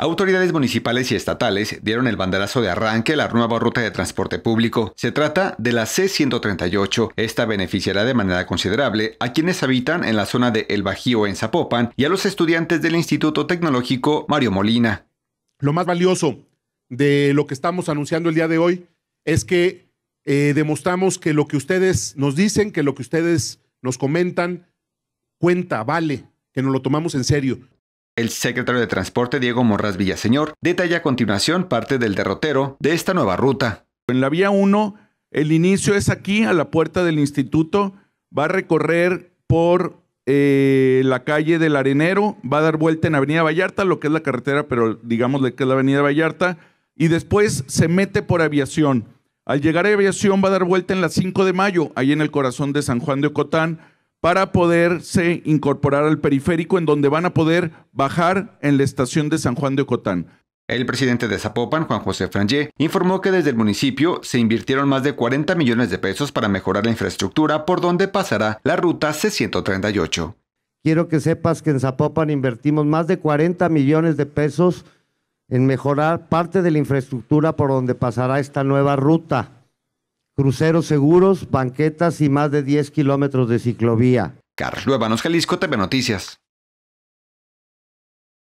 Autoridades municipales y estatales dieron el banderazo de arranque a la nueva ruta de transporte público. Se trata de la C-138. Esta beneficiará de manera considerable a quienes habitan en la zona de El Bajío en Zapopan y a los estudiantes del Instituto Tecnológico Mario Molina. Lo más valioso de lo que estamos anunciando el día de hoy es que eh, demostramos que lo que ustedes nos dicen, que lo que ustedes nos comentan, cuenta, vale, que nos lo tomamos en serio. El secretario de Transporte Diego Morras Villaseñor detalla a continuación parte del derrotero de esta nueva ruta. En la vía 1, el inicio es aquí, a la puerta del instituto, va a recorrer por eh, la calle del Arenero, va a dar vuelta en Avenida Vallarta, lo que es la carretera, pero digamos que es la Avenida Vallarta, y después se mete por aviación. Al llegar a aviación va a dar vuelta en la 5 de mayo, ahí en el corazón de San Juan de Ocotán, para poderse incorporar al periférico en donde van a poder bajar en la estación de San Juan de Ocotán. El presidente de Zapopan, Juan José Frangé, informó que desde el municipio se invirtieron más de 40 millones de pesos para mejorar la infraestructura por donde pasará la ruta C-138. Quiero que sepas que en Zapopan invertimos más de 40 millones de pesos en mejorar parte de la infraestructura por donde pasará esta nueva ruta cruceros seguros, banquetas y más de 10 kilómetros de ciclovía. Carlos Luevanos, Jalisco, TV Noticias.